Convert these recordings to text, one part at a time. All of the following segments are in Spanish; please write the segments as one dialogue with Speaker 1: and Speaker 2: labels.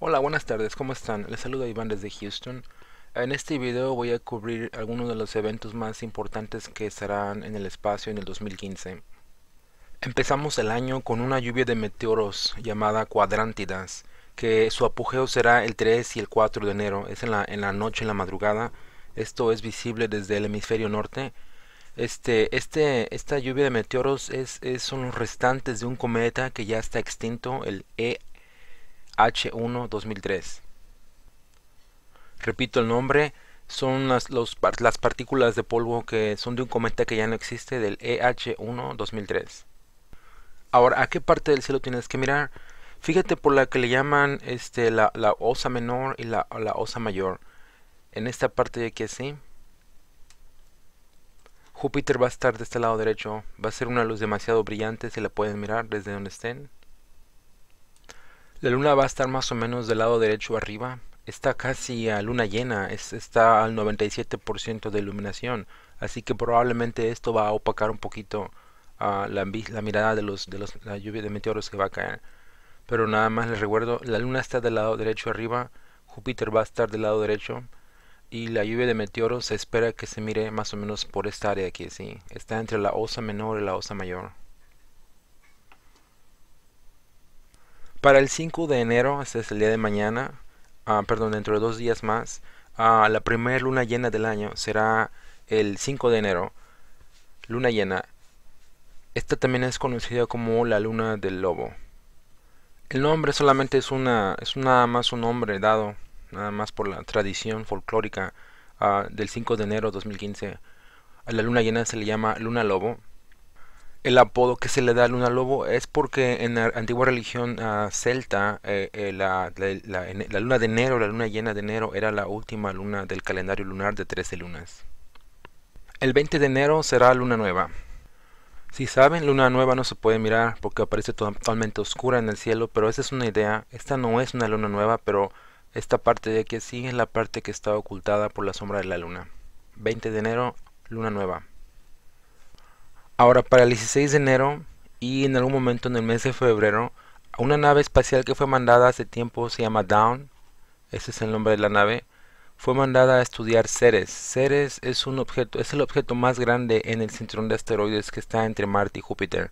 Speaker 1: Hola, buenas tardes, ¿cómo están? Les saluda Iván desde Houston. En este video voy a cubrir algunos de los eventos más importantes que estarán en el espacio en el 2015. Empezamos el año con una lluvia de meteoros llamada Cuadrántidas, que su apogeo será el 3 y el 4 de enero, es en la, en la noche, en la madrugada. Esto es visible desde el hemisferio norte. Este, este, esta lluvia de meteoros es, son los restantes de un cometa que ya está extinto, el e H1 2003. Repito el nombre, son las, partículas de polvo que son de un cometa que ya no existe, del EH1 2003. Ahora, ¿a qué parte del cielo tienes que mirar? Fíjate por la que le llaman este, la, osa menor y la, la, osa mayor. En esta parte de aquí así. Júpiter va a estar de este lado derecho. Va a ser una luz demasiado brillante, se la pueden mirar desde donde estén. La luna va a estar más o menos del lado derecho arriba. Está casi a luna llena, está al 97% de iluminación, así que probablemente esto va a opacar un poquito ah, la, mirada de, los, de la lluvia de meteoros que va a caer. Pero nada más les recuerdo, la luna está del lado derecho arriba, Júpiter va a estar del lado derecho y la lluvia de meteoros se espera que se mire más o menos por esta área aquí, sí. Está entre la osa menor y la osa mayor. Para el 5 de enero, este es el día de mañana, ah, perdón, dentro de dos días más, ah, la primera luna llena del año será el 5 de enero, luna llena. Esta también es conocida como la luna del lobo. El nombre solamente es una, es nada más un nombre dado, nada más por la tradición folclórica ah, del 5 de enero 2015. A la luna llena se le llama luna lobo el apodo que se le da a Luna Lobo es porque en la antigua religión ah, celta eh, eh, la, luna de enero, la luna llena de enero, era la última luna del calendario lunar de 13 lunas. El 20 de enero será luna nueva. Si saben, luna nueva no se puede mirar porque aparece totalmente oscura en el cielo, pero esa es una idea. Esta no es una luna nueva, pero esta parte de aquí sí es la parte que está ocultada por la sombra de la luna. 20 de enero, luna nueva. Ahora, para el 16 de enero y en algún momento en el mes de febrero, una nave espacial que fue mandada hace tiempo, se llama Down, ese es el nombre de la nave, fue mandada a estudiar Ceres. Ceres es un objeto, es el objeto más grande en el cinturón de asteroides que está entre Marte y Júpiter.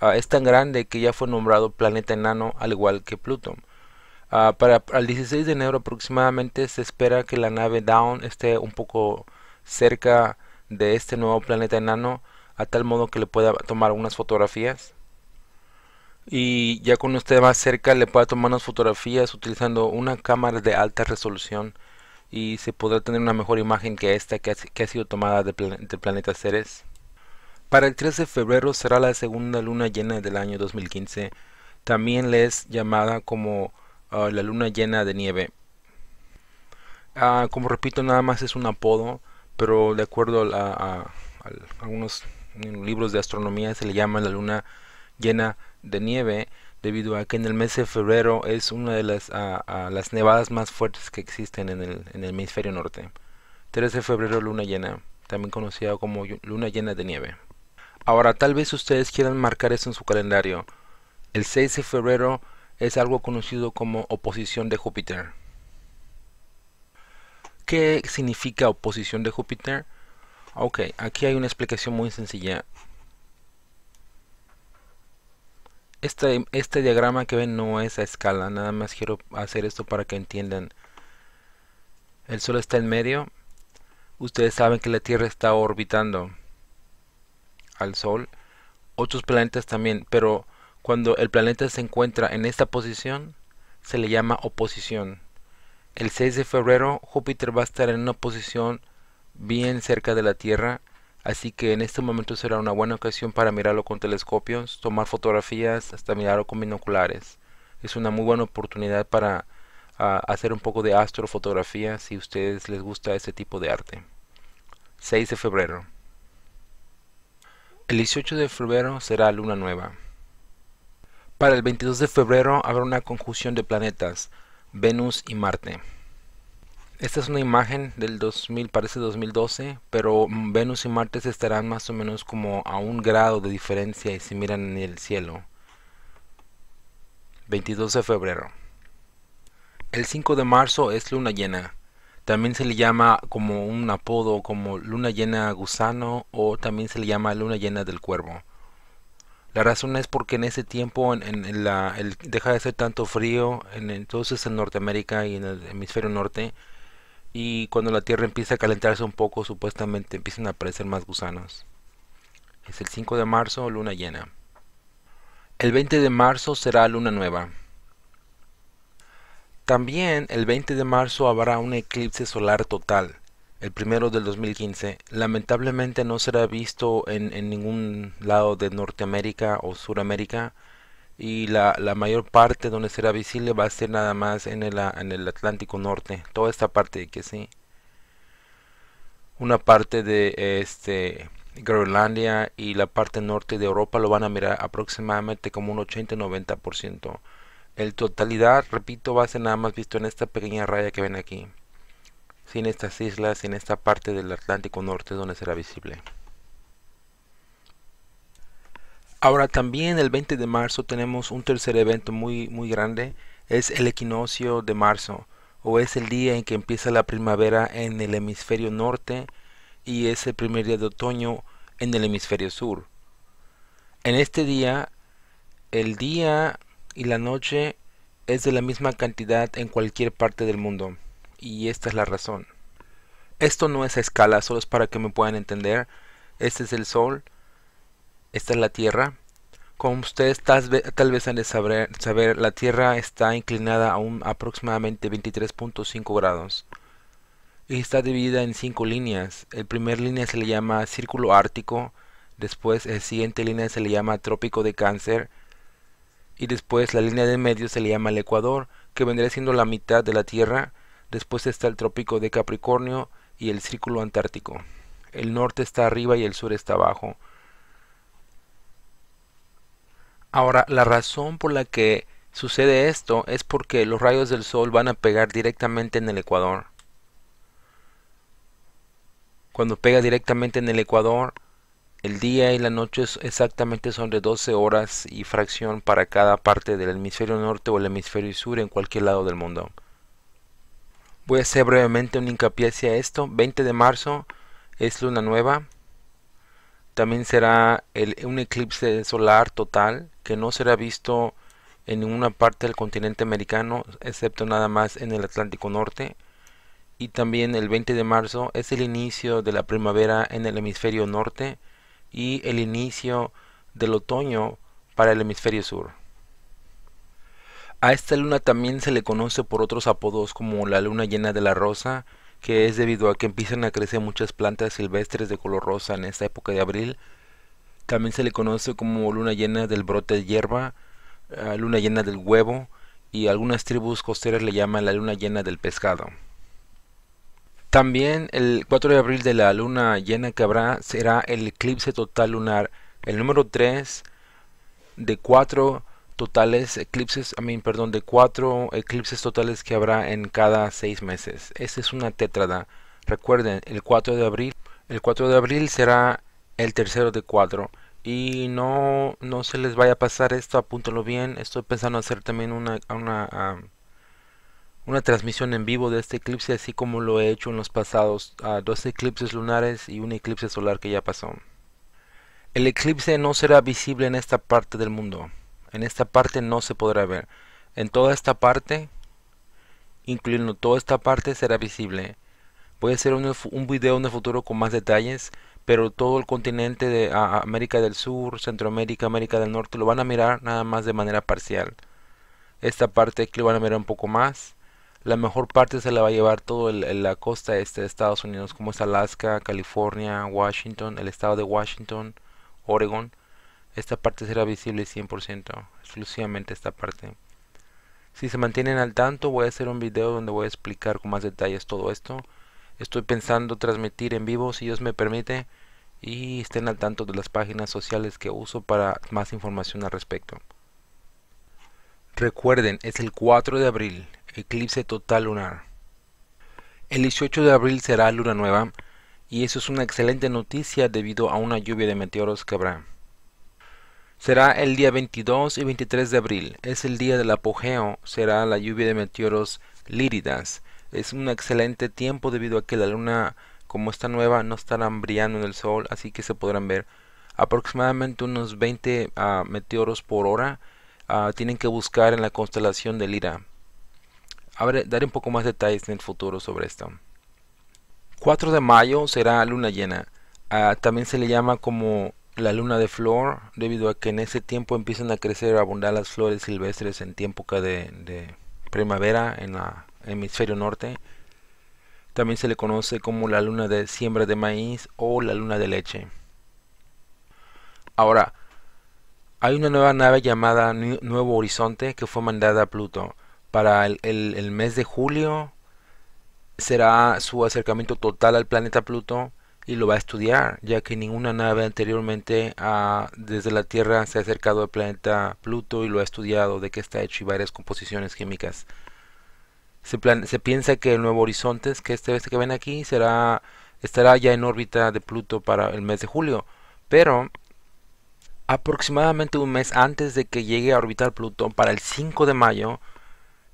Speaker 1: Ah, es tan grande que ya fue nombrado planeta enano al igual que Pluto. Ah, para el 16 de enero aproximadamente se espera que la nave Down esté un poco cerca de este nuevo planeta enano a tal modo que le pueda tomar unas fotografías y ya cuando esté más cerca le pueda tomar unas fotografías utilizando una cámara de alta resolución y se podrá tener una mejor imagen que esta que ha, sido tomada del planeta Ceres. Para el 13 de febrero será la segunda luna llena del año 2015, también le es llamada como ah, la luna llena de nieve. Ah, como repito, nada más es un apodo, pero de acuerdo a algunos en libros de astronomía se le llama la luna llena de nieve debido a que en el mes de febrero es una de las, nevadas más fuertes que existen en el, hemisferio norte. 13 de febrero luna llena, también conocida como luna llena de nieve. Ahora tal vez ustedes quieran marcar eso en su calendario. El 6 de febrero es algo conocido como oposición de Júpiter. ¿Qué significa oposición de Júpiter? Ok, aquí hay una explicación muy sencilla. Este, este diagrama que ven no es a escala, nada más quiero hacer esto para que entiendan. El Sol está en medio. Ustedes saben que la Tierra está orbitando al Sol. Otros planetas también, pero cuando el planeta se encuentra en esta posición, se le llama oposición. El 6 de febrero Júpiter va a estar en una posición bien cerca de la Tierra, así que en este momento será una buena ocasión para mirarlo con telescopios, tomar fotografías, hasta mirarlo con binoculares. Es una muy buena oportunidad para hacer un poco de astrofotografía si a ustedes les gusta este tipo de arte. 6 de febrero. El 18 de febrero será luna nueva. Para el 22 de febrero habrá una conjunción de planetas, Venus y Marte. Esta es una imagen del 2000, parece 2012, pero mm, Venus y Marte estarán más o menos como a un grado de diferencia y miran en el cielo. 22 de febrero. El 5 de marzo es luna llena. También se le llama como un apodo como luna llena gusano o también se le llama luna llena del cuervo. La razón es porque en ese tiempo en, deja de ser tanto frío, en, entonces en Norteamérica y en el hemisferio norte, y cuando la Tierra empieza a calentarse un poco, supuestamente empiezan a aparecer más gusanos. Es el 5 de marzo, luna llena. El 20 de marzo será luna nueva. También el 20 de marzo habrá un eclipse solar total, el primero del 2015. Lamentablemente no será visto en, en ningún lado de Norteamérica o Suramérica y la, mayor parte donde será visible va a ser nada más en el, en el Atlántico Norte, toda esta parte de que sí. Una parte de este Groenlandia y la parte norte de Europa lo van a mirar aproximadamente como un 80-90%. El totalidad, repito, va a ser nada más visto en esta pequeña raya que ven aquí. Sin estas islas, en esta parte del Atlántico Norte donde será visible. Ahora también el 20 de marzo tenemos un tercer evento muy, muy grande, es el equinoccio de marzo, o es el día en que empieza la primavera en el hemisferio norte y es el primer día de otoño en el hemisferio sur. En este día, el día y la noche es de la misma cantidad en cualquier parte del mundo, y esta es la razón. Esto no es a escala, solo es para que me puedan entender. Este es el sol, esta es la Tierra. Como ustedes tal vez han de saber, la Tierra está inclinada a un aproximadamente 23.5 grados y está dividida en cinco líneas. El primer línea se le llama Círculo Ártico, después la siguiente línea se le llama Trópico de Cáncer y después la línea de medio se le llama el Ecuador, que vendría siendo la mitad de la Tierra. Después está el Trópico de Capricornio y el Círculo Antártico. El norte está arriba y el sur está abajo. Ahora, la razón por la que sucede esto es porque los rayos del sol van a pegar directamente en el ecuador. Cuando pega directamente en el ecuador, el día y la noche exactamente son de 12 horas y fracción para cada parte del hemisferio norte o el hemisferio sur en cualquier lado del mundo. Voy a hacer brevemente un hincapié hacia esto. 20 de marzo es luna nueva. También será un eclipse solar total que no será visto en ninguna parte del continente americano, excepto nada más en el Atlántico Norte. Y también el 20 de marzo es el inicio de la primavera en el hemisferio norte y el inicio del otoño para el hemisferio sur. A esta luna también se le conoce por otros apodos como la luna llena de la rosa que es debido a que empiezan a crecer muchas plantas silvestres de color rosa en esta época de abril. También se le conoce como luna llena del brote de hierba, ah, luna llena del huevo y algunas tribus costeras le llaman la luna llena del pescado. También el 4 de abril de la luna llena que habrá será el eclipse total lunar, el número 3 de 4 totales eclipses, a mean, perdón, de cuatro eclipses totales que habrá en cada seis meses. Esta es una tetrada Recuerden, el 4 de abril, el 4 de abril será el tercero de cuatro. Y no, no se les vaya a pasar esto, apúntalo bien. Estoy pensando hacer también una, una, transmisión en vivo de este eclipse, así como lo he hecho en los pasados dos eclipses lunares y un eclipse solar que ya pasó. El eclipse no será visible en esta parte del mundo. En esta parte no se podrá ver. En toda esta parte, incluyendo toda esta parte, será visible. Voy a hacer un, video en el futuro con más detalles, pero todo el continente de América del Sur, Centroamérica, América del Norte, lo van a mirar nada más de manera parcial. Esta parte aquí lo van a mirar un poco más. La mejor parte se la va a llevar toda la costa este de Estados Unidos, como es Alaska, California, Washington, el estado de Washington, Oregon esta parte será visible 100%, exclusivamente esta parte. Si se mantienen al tanto, voy a hacer un video donde voy a explicar con más detalles todo esto. Estoy pensando transmitir en vivo, si Dios me permite, y estén al tanto de las páginas sociales que uso para más información al respecto. Recuerden, es el 4 de abril, eclipse total lunar. El 18 de abril será luna nueva, y eso es una excelente noticia debido a una lluvia de meteoros que habrá. Será el día 22 y 23 de abril. Es el día del apogeo. Será la lluvia de meteoros líridas. Es un excelente tiempo debido a que la luna, como está nueva, no estará brillando en el sol, así que se podrán ver aproximadamente unos 20 ah, meteoros por hora. Ah, tienen que buscar en la constelación de Lira. daré un poco más detalles en el futuro sobre esto. 4 de mayo será luna llena. Ah, también se le llama como la luna de flor debido a que en ese tiempo empiezan a crecer abundar las flores silvestres en tiempo de, de primavera en el hemisferio norte. También se le conoce como la luna de siembra de maíz o la luna de leche. Ahora, hay una nueva nave llamada Nuevo Horizonte que fue mandada a Pluto. Para el, el mes de julio será su acercamiento total al planeta Pluto y lo va a estudiar, ya que ninguna nave anteriormente ah, desde la Tierra se ha acercado al planeta Pluto y lo ha estudiado, de qué está hecho y varias composiciones químicas. Se, se piensa que el Nuevo horizonte que este, vez este que ven aquí, será estará ya en órbita de Pluto para el mes de julio, pero aproximadamente un mes antes de que llegue a orbitar Pluto, para el 5 de mayo,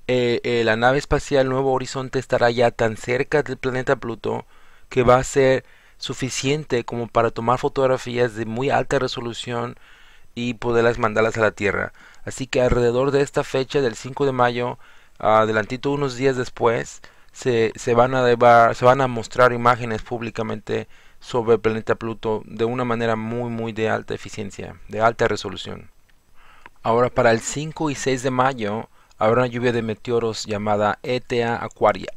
Speaker 1: eh, eh, la nave espacial Nuevo Horizonte estará ya tan cerca del planeta Pluto que va a ser suficiente como para tomar fotografías de muy alta resolución y poderlas mandarlas a la Tierra. Así que alrededor de esta fecha del 5 de mayo, adelantito unos días después, se, van a se van a mostrar imágenes públicamente sobre el planeta Pluto de una manera muy muy de alta eficiencia, de alta resolución. Ahora para el 5 y 6 de mayo habrá una lluvia de meteoros llamada ETA aquaria,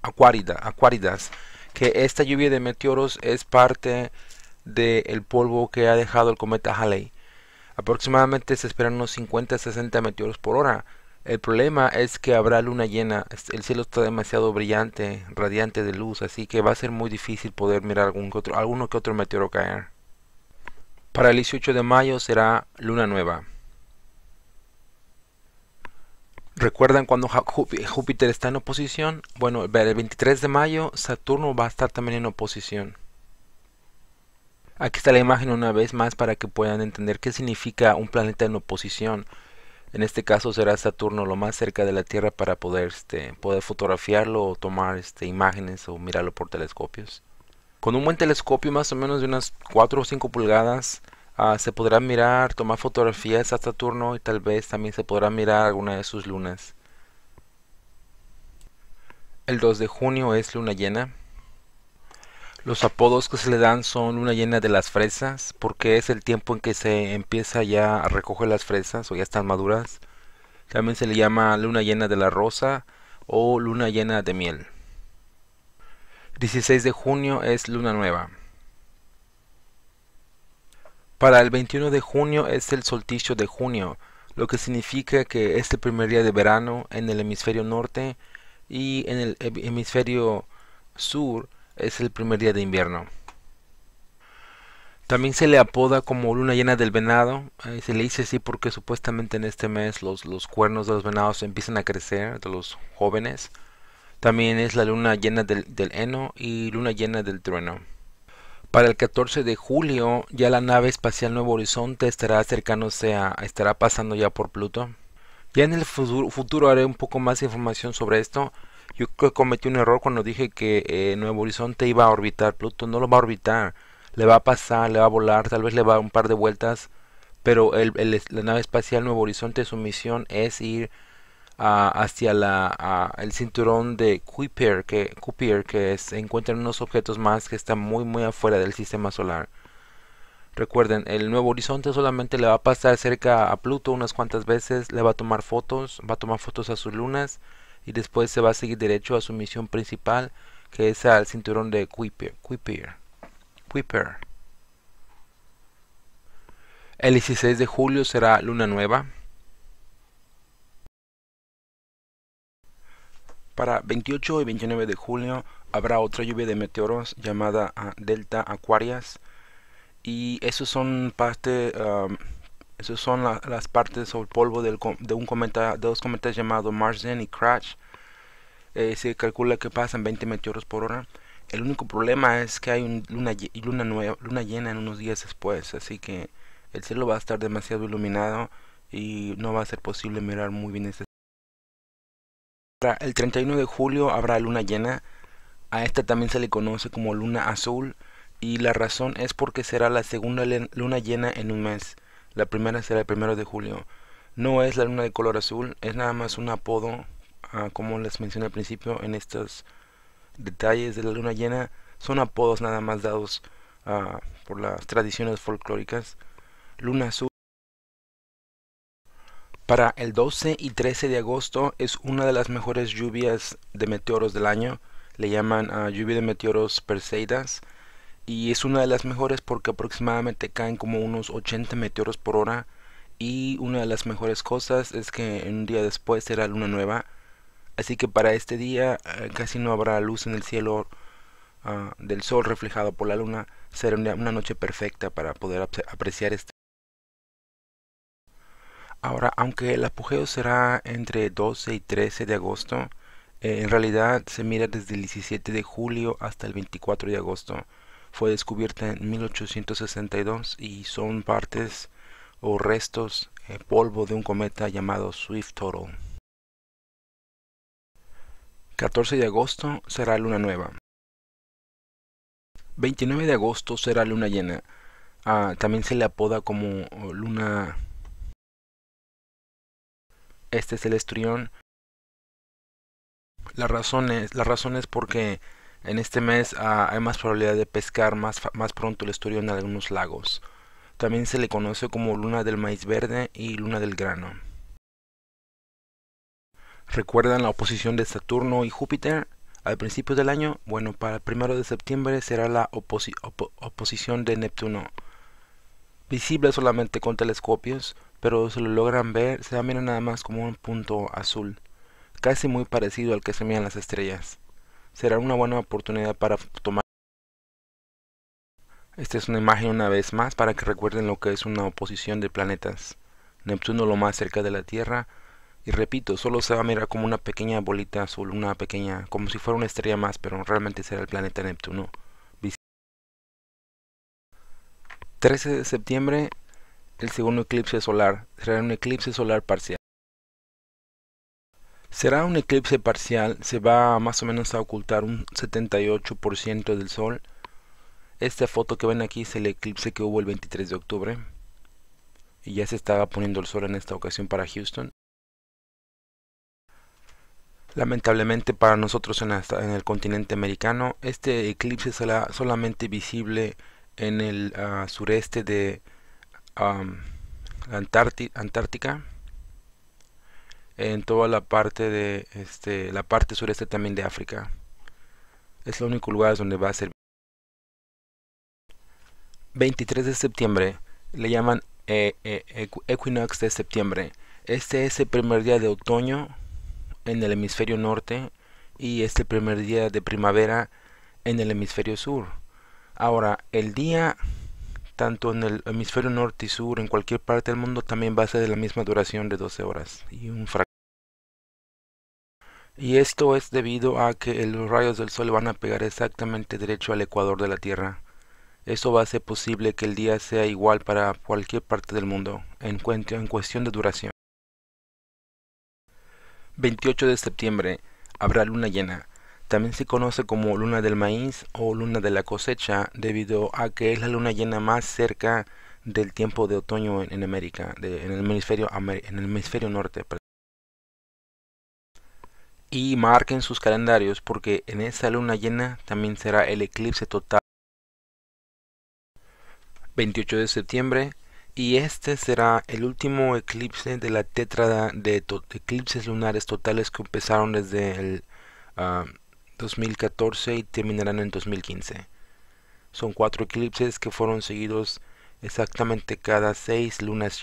Speaker 1: aquarida, que esta lluvia de meteoros es parte del polvo que ha dejado el cometa Halley. Aproximadamente se esperan unos 50 a 60 meteoros por hora. El problema es que habrá luna llena, el cielo está demasiado brillante, radiante de luz, así que va a ser muy difícil poder mirar algún otro, alguno que otro meteoro caer. Para el 18 de mayo será luna nueva. ¿Recuerdan cuando Júpiter está en oposición? Bueno, el 23 de mayo Saturno va a estar también en oposición. Aquí está la imagen una vez más para que puedan entender qué significa un planeta en oposición. En este caso será Saturno lo más cerca de la Tierra para poder, este, poder fotografiarlo o tomar este, imágenes o mirarlo por telescopios. Con un buen telescopio más o menos de unas 4 o 5 pulgadas Ah, se podrá mirar, tomar fotografías a Saturno y tal vez también se podrá mirar alguna de sus lunas. El 2 de junio es luna llena. Los apodos que se le dan son luna llena de las fresas, porque es el tiempo en que se empieza ya a recoger las fresas o ya están maduras. También se le llama luna llena de la rosa o luna llena de miel. 16 de junio es luna nueva. Para el 21 de junio es el solsticio de junio, lo que significa que es el primer día de verano en el hemisferio norte y en el hemisferio sur es el primer día de invierno. También se le apoda como luna llena del venado. Eh, se le dice así porque supuestamente en este mes los, cuernos de los venados empiezan a crecer, de los jóvenes. También es la luna llena del heno y luna llena del trueno. Para el 14 de julio ya la nave espacial Nuevo Horizonte estará cercano, sea, estará pasando ya por Pluto. Ya en el futuro, haré un poco más información sobre esto. Yo cometí un error cuando dije que eh, Nuevo Horizonte iba a orbitar Pluto. No lo va a orbitar. Le va a pasar, le va a volar, tal vez le va a un par de vueltas. Pero la nave espacial Nuevo Horizonte, su misión es ir hacia el cinturón de Kuiper, que, que se encuentran unos objetos más que están muy muy afuera del sistema solar. Recuerden, el nuevo horizonte solamente le va a pasar cerca a Pluto unas cuantas veces, le va a tomar fotos, va a tomar fotos a sus lunas y después se va a seguir derecho a su misión principal, que es al cinturón de Kuiper. Kuiper. Kuiper. El 16 de julio será luna nueva. Para 28 y 29 de julio habrá otra lluvia de meteoros llamada ah, Delta Aquarias y esos son parte esos son las partes o polvo de un cometa dos cometas llamados Marsden y Crash eh, se calcula que pasan 20 meteoros por hora el único problema es que hay luna luna luna llena en unos días después así que el cielo va a estar demasiado iluminado y no va a ser posible mirar muy bien este el 31 de julio habrá luna llena. A esta también se le conoce como luna azul y la razón es porque será la segunda luna llena en un mes. La primera será el primero de julio. No es la luna de color azul, es nada más un apodo, ah, como les mencioné al principio en estos detalles de la luna llena. Son apodos nada más dados ah, por las tradiciones folclóricas. Luna azul. Para el 12 y 13 de agosto es una de las mejores lluvias de meteoros del año. Le llaman ah, lluvia de meteoros Perseidas. Y es una de las mejores porque aproximadamente caen como unos 80 meteoros por hora. Y una de las mejores cosas es que un día después será luna nueva. Así que para este día eh, casi no habrá luz en el cielo ah, del sol reflejado por la luna. Será una noche perfecta para poder apreciar este. Ahora, aunque el apogeo será entre 12 y 13 de agosto, eh, en realidad se mira desde el 17 de julio hasta el 24 de agosto. Fue descubierta en 1862 y son partes o restos eh, polvo de un cometa llamado Swift-Tuttle. 14 de agosto será luna nueva. 29 de agosto será luna llena. Ah, también se le apoda como luna este es el estrión. La razón es, porque en este mes ah, hay más probabilidad de pescar más, pronto el esturión en algunos lagos. También se le conoce como luna del maíz verde y luna del grano. ¿Recuerdan la oposición de Saturno y Júpiter? Al principio del año, bueno, para el primero de septiembre será la oposición de Neptuno visible solamente con telescopios, pero se lo logran ver, se mira nada más como un punto azul, casi muy parecido al que se miran las estrellas. Será una buena oportunidad para tomar. Esta es una imagen una vez más para que recuerden lo que es una oposición de planetas. Neptuno lo más cerca de la Tierra y repito, solo se va a mirar como una pequeña bolita azul, una pequeña, como si fuera una estrella más, pero realmente será el planeta Neptuno. 13 de septiembre, el segundo eclipse solar. Será un eclipse solar parcial. Será un eclipse parcial, se va más o menos a ocultar un 78% del sol. Esta foto que ven aquí es el eclipse que hubo el 23 de octubre. Y ya se estaba poniendo el sol en esta ocasión para Houston. Lamentablemente para nosotros en, el continente americano, este eclipse será solamente visible en el ah, sureste de um, Antártica en toda la parte de este, la parte sureste también de África es el único lugar donde va a ser 23 de septiembre le llaman eh, eh, equinox de septiembre este es el primer día de otoño en el hemisferio norte y este primer día de primavera en el hemisferio sur Ahora, el día, tanto en el hemisferio norte y sur, en cualquier parte del mundo, también va a ser de la misma duración de 12 horas y un Y esto es debido a que los rayos del sol van a pegar exactamente derecho al ecuador de la Tierra. Eso va a hacer posible que el día sea igual para cualquier parte del mundo, en, en cuestión de duración. 28 de septiembre. Habrá luna llena. También se conoce como luna del maíz o luna de la cosecha debido a que es la luna llena más cerca del tiempo de otoño en, América, en, el hemisferio, en el hemisferio norte. Y marquen sus calendarios porque en esa luna llena también será el eclipse total 28 de septiembre y este será el último eclipse de la tétrada de eclipses lunares totales que empezaron desde el... Ah, 2014 y terminarán en 2015. Son cuatro eclipses que fueron seguidos exactamente cada seis lunas.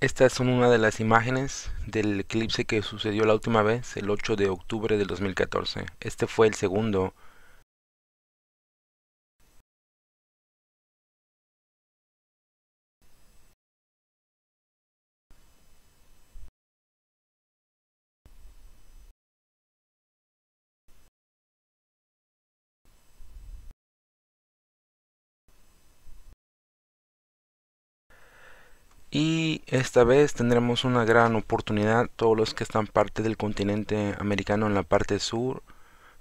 Speaker 1: Estas son una de las imágenes del eclipse que sucedió la última vez, el 8 de octubre de 2014. Este fue el segundo Y esta vez tendremos una gran oportunidad todos los que están parte del continente americano en la parte sur,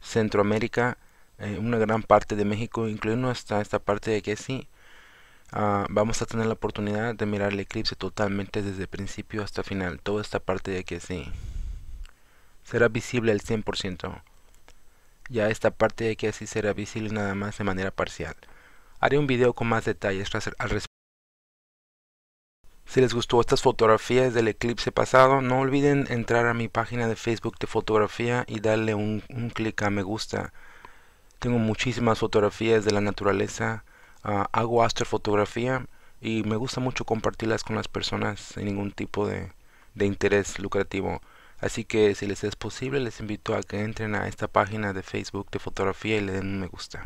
Speaker 1: Centroamérica, eh, una gran parte de México, incluyendo hasta esta parte de que sí, ah, vamos a tener la oportunidad de mirar el eclipse totalmente desde principio hasta final, toda esta parte de que sí. Será visible al 100%. Ya esta parte de que sí será visible nada más de manera parcial. Haré un video con más detalles al respecto. Si les gustó estas fotografías del eclipse pasado, no olviden entrar a mi página de Facebook de fotografía y darle un, clic a me gusta. Tengo muchísimas fotografías de la naturaleza, ah, hago astrofotografía y me gusta mucho compartirlas con las personas sin ningún tipo de, de interés lucrativo. Así que si les es posible, les invito a que entren a esta página de Facebook de fotografía y le den un me gusta.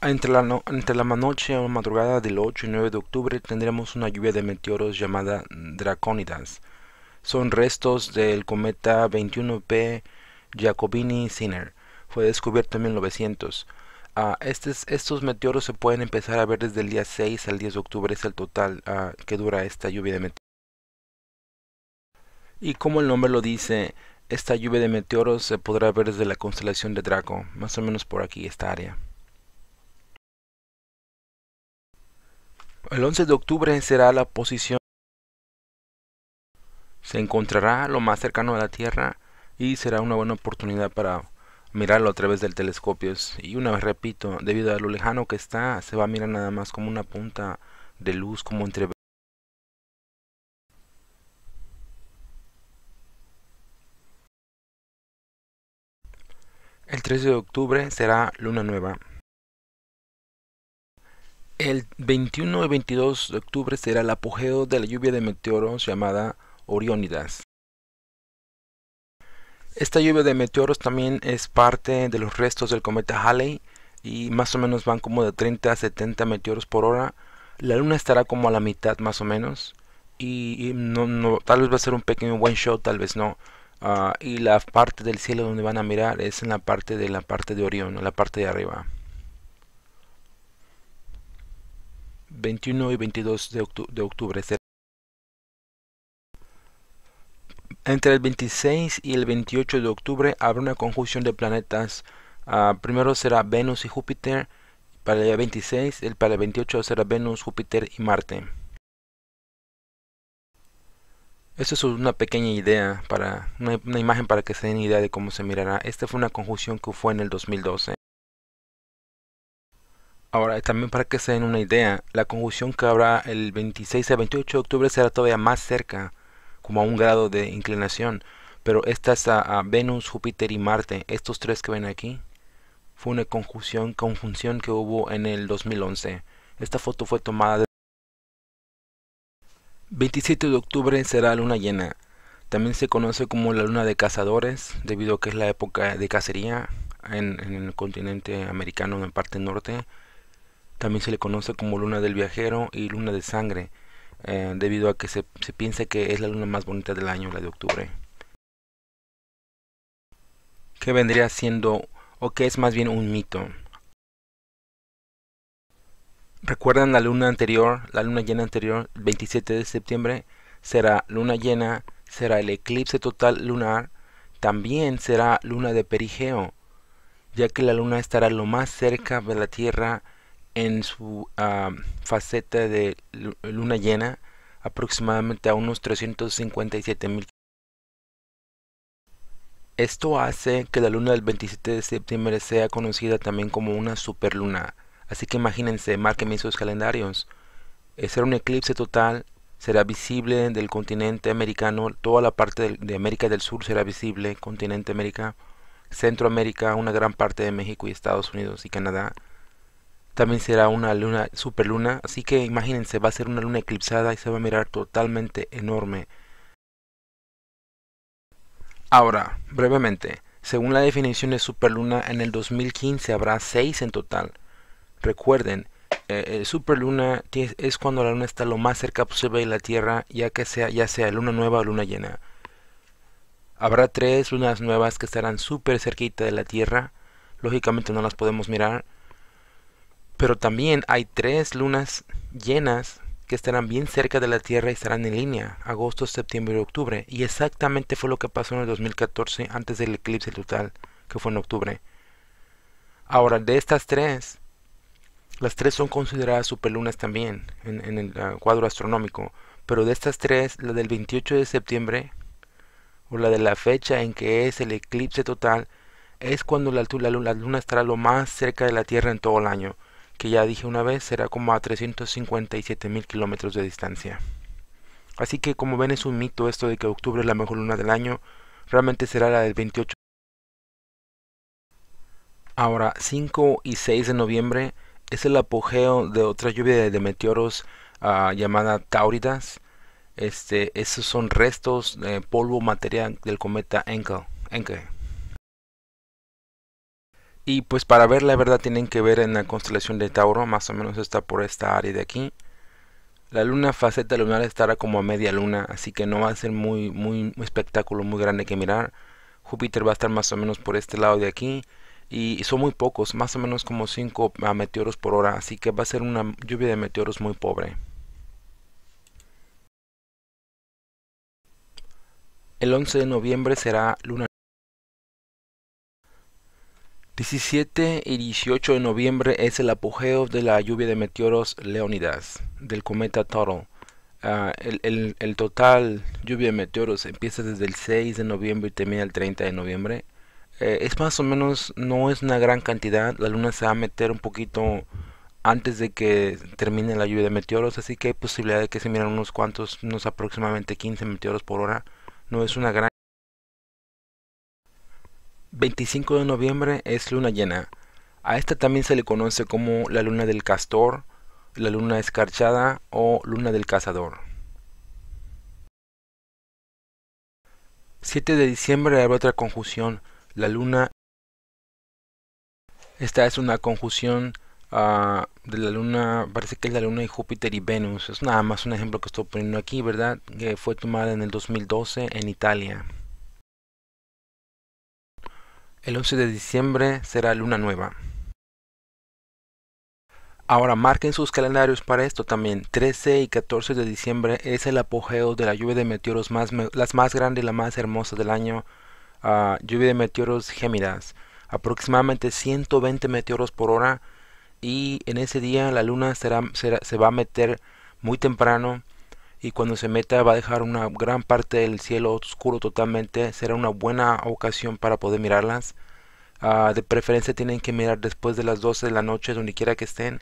Speaker 1: entre, la manoche la noche o madrugada del 8 y 9 de octubre tendremos una lluvia de meteoros llamada Draconidas. Son restos del cometa 21P Jacobini-Sinner. Fue descubierto en 1900. Ah, este estos meteoros se pueden empezar a ver desde el día 6 al 10 de octubre, es el total ah, que dura esta lluvia de meteoros. Y como el nombre lo dice, esta lluvia de meteoros se podrá ver desde la constelación de Draco, más o menos por aquí, esta área. El 11 de octubre será la posición. Se encontrará lo más cercano a la Tierra y será una buena oportunidad para mirarlo a través del telescopio. Y una vez repito, debido a lo lejano que está, se va a mirar nada más como una punta de luz, como entre. El 13 de octubre será luna nueva. El 21 y 22 de octubre será el apogeo de la lluvia de meteoros llamada Oriónidas. Esta lluvia de meteoros también es parte de los restos del cometa Halley y más o menos van como de 30 a 70 meteoros por hora. La luna estará como a la mitad más o menos y, tal vez va a ser un pequeño one shot, tal vez no. Ah, y la parte del cielo donde van a mirar es en la parte de la parte de Orión, en la parte de arriba. 21 y 22 de, octubre. Entre el 26 y el 28 de octubre habrá una conjunción de planetas. Ah, primero será Venus y Júpiter para el día 26, el para el 28 será Venus, Júpiter y Marte. Esto es una pequeña idea, para una imagen para que se den idea de cómo se mirará. Esta fue una conjunción que fue en el 2012. Ahora, también para que se den una idea, la conjunción que habrá el 26 a 28 de octubre será todavía más cerca, como a un grado de inclinación. Pero esta es a, Venus, Júpiter y Marte, estos tres que ven aquí. Fue una conjunción, conjunción que hubo en el 2011. Esta foto fue tomada de 27 de octubre será luna llena. También se conoce como la luna de cazadores, debido a que es la época de cacería en, en el continente americano, en parte norte. También se le conoce como luna del viajero y luna de sangre, eh, debido a que se, piensa que es la luna más bonita del año, la de octubre. ¿Qué vendría siendo o que es más bien un mito? ¿Recuerdan la luna anterior, la luna llena anterior, el 27 de septiembre? Será luna llena, será el eclipse total lunar, también será luna de perigeo, ya que la luna estará lo más cerca de la Tierra en su faceta de luna llena aproximadamente a unos 357 mil. Esto hace que la luna del 27 de septiembre sea conocida también como una superluna. Así que imagínense, marquen sus calendarios. Eh, será un eclipse total, será visible del continente americano, toda la parte de América del Sur será visible, continente América, Centroamérica, una gran parte de México y Estados Unidos y Canadá también será una luna superluna, así que imagínense, va a ser una luna eclipsada y se va a mirar totalmente enorme. Ahora, brevemente, según la definición de superluna, en el 2015 habrá 6 en total. Recuerden, eh, eh, superluna es cuando la luna está lo más cerca posible de la Tierra, ya que sea ya sea luna nueva o luna llena. Habrá tres lunas nuevas que estarán súper cerquita de la Tierra. Lógicamente no las podemos mirar, pero también hay tres lunas llenas que estarán bien cerca de la Tierra y estarán en línea, agosto, septiembre y octubre. Y exactamente fue lo que pasó en el 2014 antes del eclipse total, que fue en octubre. Ahora, de estas tres, las tres son consideradas superlunas también en, el ah, cuadro astronómico, pero de estas tres, la del 28 de septiembre, o la de la fecha en que es el eclipse total, es cuando la, la luna estará lo más cerca de la Tierra en todo el año que ya dije una vez será como a 357 mil kilómetros de distancia. Así que como ven es un mito esto de que octubre es la mejor luna del año, realmente será la del 28. Ahora, 5 y 6 de noviembre es el apogeo de otra lluvia de, meteoros ah, llamada Tauridas. Este, esos son restos de polvo material del cometa Enkel. Encke. Y pues para ver la verdad tienen que ver en la constelación de Tauro, más o menos está por esta área de aquí. La luna faceta lunar estará como a media luna, así que no va a ser muy, muy espectáculo muy grande que mirar. Júpiter va a estar más o menos por este lado de aquí y son muy pocos, más o menos como 5 meteoros por hora, así que va a ser una lluvia de meteoros muy pobre. El 11 de noviembre será luna 17 y 18 de noviembre es el apogeo de la lluvia de meteoros Leonidas del cometa Toro ah, el, total lluvia de meteoros empieza desde el 6 de noviembre y termina el 30 de noviembre. Eh, es más o menos, no es una gran cantidad. La luna se va a meter un poquito antes de que termine la lluvia de meteoros, así que hay posibilidad de que se miren unos cuantos, unos aproximadamente 15 meteoros por hora. No es una gran 25 de noviembre es luna llena. A esta también se le conoce como la luna del castor, la luna escarchada o luna del cazador. 7 de diciembre habrá otra conjunción, la luna. Esta es una conjunción ah, de la luna, parece que es la luna de Júpiter y Venus. Es nada más un ejemplo que estoy poniendo aquí, ¿verdad? Que fue tomada en el 2012 en Italia. El 11 de diciembre será luna nueva. Ahora marquen sus calendarios para esto también. 13 y 14 de diciembre es el apogeo de la lluvia de meteoros más las más grande y la más hermosa del año. Ah, lluvia de meteoros gémidas. Aproximadamente 120 meteoros por hora. Y en ese día la luna se va a meter muy temprano y cuando se meta va a dejar una gran parte del cielo oscuro totalmente. Será una buena ocasión para poder mirarlas. Ah, de preferencia tienen que mirar después de las 12 de la noche, donde quiera que estén.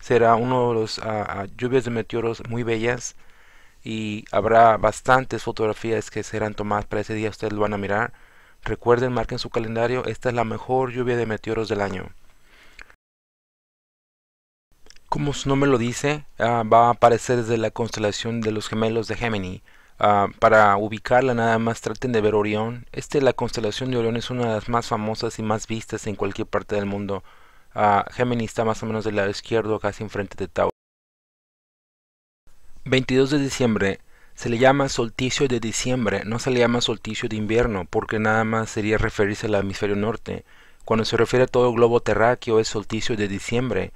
Speaker 1: Será uno de los ah, ah, lluvias de meteoros muy bellas y habrá bastantes fotografías que serán tomadas para ese día. Ustedes lo van a mirar. Recuerden, marquen su calendario. Esta es la mejor lluvia de meteoros del año. Como su nombre lo dice, ah, va a aparecer desde la constelación de los gemelos de Gemini. Ah, para ubicarla nada más traten de ver Orión. Este, la constelación de Orión es una de las más famosas y más vistas en cualquier parte del mundo. Ah, Gemini está más o menos del lado izquierdo, casi enfrente de Tau. 22 de diciembre. Se le llama solticio de diciembre, no se le llama solticio de invierno, porque nada más sería referirse al hemisferio norte. Cuando se refiere a todo el globo terráqueo es solticio de diciembre.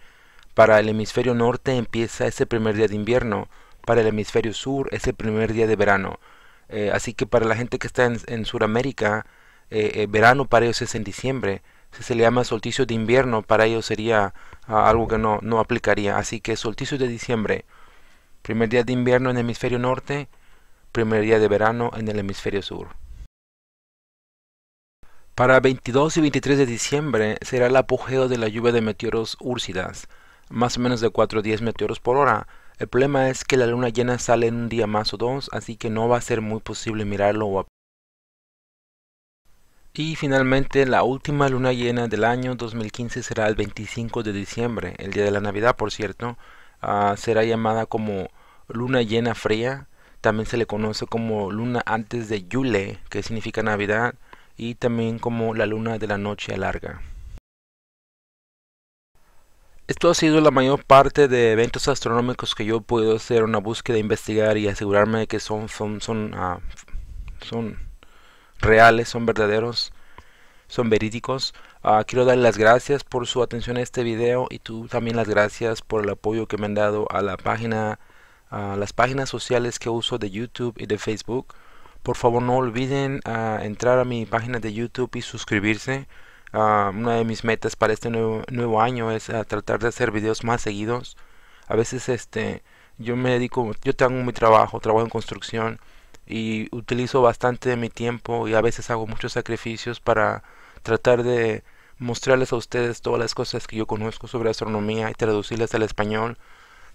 Speaker 1: Para el hemisferio norte empieza ese primer día de invierno, para el hemisferio sur es el primer día de verano. Eh, así que para la gente que está en, Sudamérica, eh, eh, verano para ellos es en diciembre. Si se le llama solsticio de invierno, para ellos sería ah, algo que no, no aplicaría. Así que solsticio de diciembre, primer día de invierno en el hemisferio norte, primer día de verano en el hemisferio sur. Para 22 y 23 de diciembre será el apogeo de la lluvia de meteoros úrcidas más o menos de 4 o 10 meteoros por hora. El problema es que la luna llena sale en un día más o dos, así que no va a ser muy posible mirarlo o y finalmente la última luna llena del año 2015 será el 25 de diciembre, el día de la Navidad por cierto. Ah, será llamada como luna llena fría. También se le conoce como luna antes de Yule, que significa Navidad, y también como la luna de la noche larga. Esto ha sido la mayor parte de eventos astronómicos que yo puedo hacer una búsqueda, investigar y asegurarme de que son, son, son, ah, son reales, son verdaderos, son verídicos. Ah, quiero dar las gracias por su atención a este video y tú también las gracias por el apoyo que me han dado a la página, las páginas sociales que uso de YouTube y de Facebook. Por favor no olviden ah, entrar a mi página de YouTube y suscribirse. Ah, una de mis metas para este nuevo, año es ah, tratar de hacer videos más seguidos. A veces este, yo me dedico, yo tengo mi trabajo, trabajo en construcción y utilizo bastante de mi tiempo y a veces hago muchos sacrificios para tratar de mostrarles a ustedes todas las cosas que yo conozco sobre astronomía y traducirlas al español.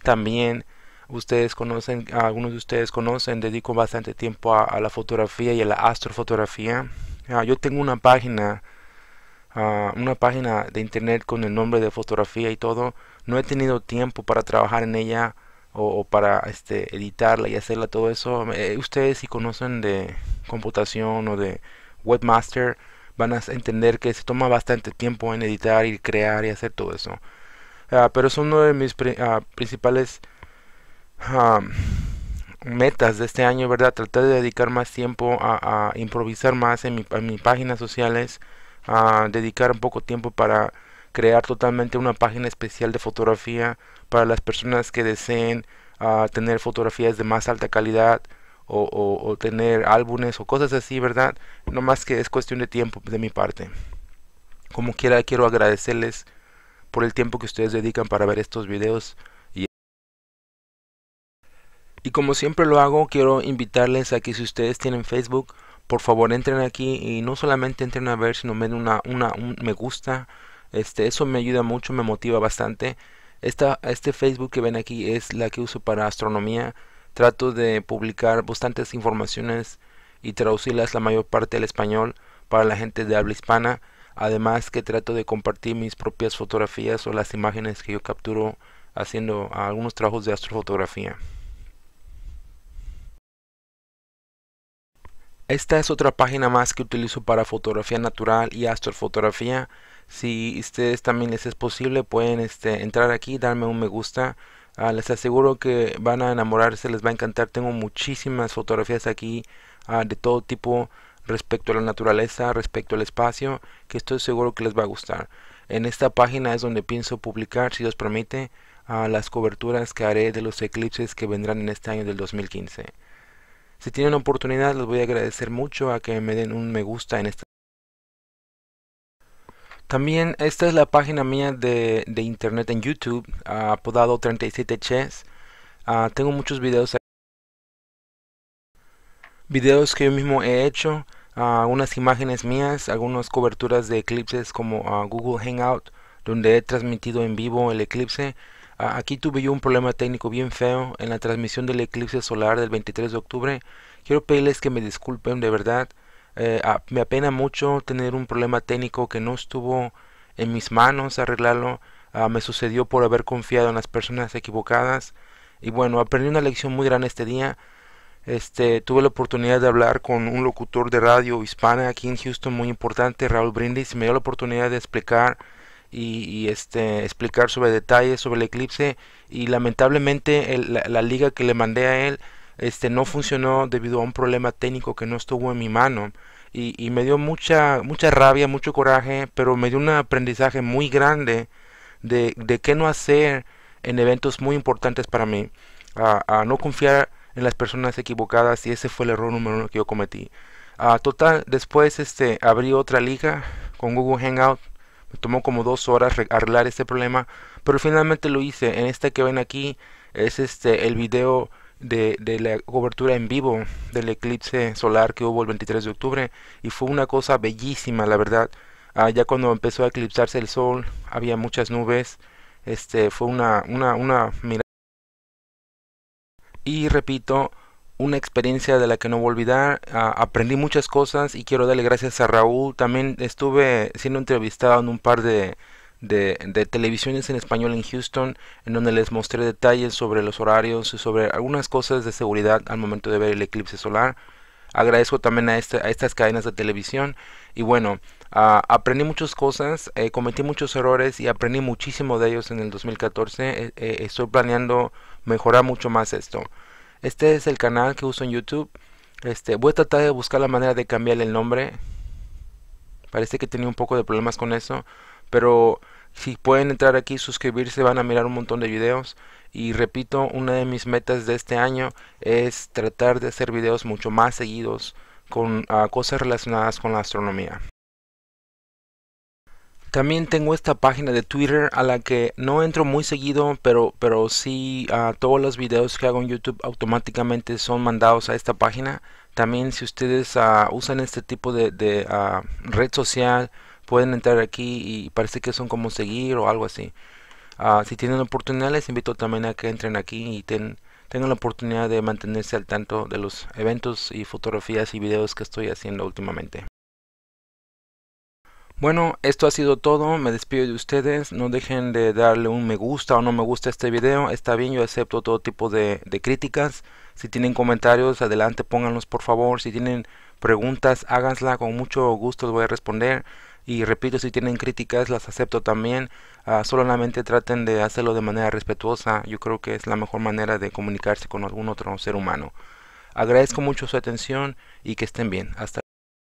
Speaker 1: También ustedes conocen, algunos de ustedes conocen, dedico bastante tiempo a, la fotografía y a la astrofotografía. Ah, yo tengo una página una página de internet con el nombre de fotografía y todo. No he tenido tiempo para trabajar en ella o, para este, editarla y hacerla todo eso. Eh, ustedes si conocen de computación o de webmaster van a entender que se toma bastante tiempo en editar y crear y hacer todo eso. Ah, pero es uno de mis ah, principales ah, metas de este año, ¿verdad? Tratar de dedicar más tiempo a, improvisar más en mis páginas sociales, a dedicar un poco tiempo para crear totalmente una página especial de fotografía para las personas que deseen ah, tener fotografías de más alta calidad o, tener álbumes o cosas así, ¿verdad? No más que es cuestión de tiempo de mi parte. Como quiera, quiero agradecerles por el tiempo que ustedes dedican para ver estos videos. Y, y como siempre lo hago, quiero invitarles a que si ustedes tienen Facebook, por favor entren aquí y no solamente entren a ver, sino me den una, una, un me gusta. Este, eso me ayuda mucho, me motiva bastante. Esta, este Facebook que ven aquí es la que uso para astronomía. Trato de publicar bastantes informaciones y traducirlas la mayor parte al español para la gente de habla hispana. Además que trato de compartir mis propias fotografías o las imágenes que yo capturo haciendo algunos trabajos de astrofotografía. Esta es otra página más que utilizo para fotografía natural y astrofotografía. Si ustedes también les es posible, pueden este, entrar aquí, darme un me gusta. Ah, les aseguro que van a enamorarse, les va a encantar. Tengo muchísimas fotografías aquí ah, de todo tipo respecto a la naturaleza, respecto al espacio, que estoy seguro que les va a gustar. En esta página es donde pienso publicar, si Dios permite, ah, las coberturas que haré de los eclipses que vendrán en este año del 2015. Si tienen oportunidad, les voy a agradecer mucho a que me den un me gusta en esta. También esta es la página mía de, internet en YouTube, apodado 37Chess. Ah, tengo muchos videos aquí. Videos que yo mismo he hecho, algunas ah, imágenes mías, algunas coberturas de eclipses como ah, Google Hangout, donde he transmitido en vivo el eclipse. Aquí tuve yo un problema técnico bien feo en la transmisión del eclipse solar del 23 de octubre. Quiero pedirles que me disculpen de verdad. Eh, me apena mucho tener un problema técnico que no estuvo en mis manos arreglarlo. Ah, me sucedió por haber confiado en las personas equivocadas. Y bueno, aprendí una lección muy grande este día. Este, tuve la oportunidad de hablar con un locutor de radio hispana aquí en Houston muy importante, Raúl Brindis, y me dio la oportunidad de explicar y, este, explicar sobre detalles sobre el eclipse y lamentablemente la, liga que le mandé a él este, no funcionó debido a un problema técnico que no estuvo en mi mano y, me dio mucha, mucha rabia, mucho coraje, pero me dio un aprendizaje muy grande de, de qué no hacer en eventos muy importantes para mí, a, no confiar en las personas equivocadas y ese fue el error número uno que yo cometí. a ah, total, después este, abrí otra liga con Google Hangout me tomó como dos horas arreglar este problema, pero finalmente lo hice. En este que ven aquí es este el video de, la cobertura en vivo del eclipse solar que hubo el 23 de octubre y fue una cosa bellísima, la verdad. Ah, ya cuando empezó a eclipsarse el sol había muchas nubes. Este fue una una una mirada. Y repito, una experiencia de la que no voy a olvidar. Ah, aprendí muchas cosas y quiero darle gracias a Raúl. También estuve siendo entrevistado en un par de, de, televisiones en español en Houston, en donde les mostré detalles sobre los horarios y sobre algunas cosas de seguridad al momento de ver el eclipse solar. Agradezco también a, este, estas cadenas de televisión. Y bueno, ah, aprendí muchas cosas, eh, cometí muchos errores y aprendí muchísimo de ellos en el 2014. Eh, eh, estoy planeando mejorar mucho más esto. Este es el canal que uso en YouTube. Este, voy a tratar de buscar la manera de cambiarle el nombre. Parece que tenía un poco de problemas con eso. Pero si pueden entrar aquí, y suscribirse, van a mirar un montón de videos. Y repito, una de mis metas de este año es tratar de hacer videos mucho más seguidos con cosas relacionadas con la astronomía. También tengo esta página de Twitter a la que no entro muy seguido, pero, pero sí ah, todos los videos que hago en YouTube automáticamente son mandados a esta página. También si ustedes ah, usan este tipo de, ah, red social, pueden entrar aquí y parece que son como seguir o algo así. si tienen oportunidad, les invito también a que entren aquí y tengan la oportunidad de mantenerse al tanto de los eventos y fotografías y videos que estoy haciendo últimamente. Bueno, esto ha sido todo, me despido de ustedes, no dejen de darle un me gusta o no me gusta a este video, está bien, yo acepto todo tipo de, críticas, si tienen comentarios, adelante pónganlos por favor, si tienen preguntas, háganlas, con mucho gusto les voy a responder, y repito, si tienen críticas, las acepto también, ah, solamente traten de hacerlo de manera respetuosa, yo creo que es la mejor manera de comunicarse con algún otro ser humano. Agradezco mucho su atención y que estén bien, hasta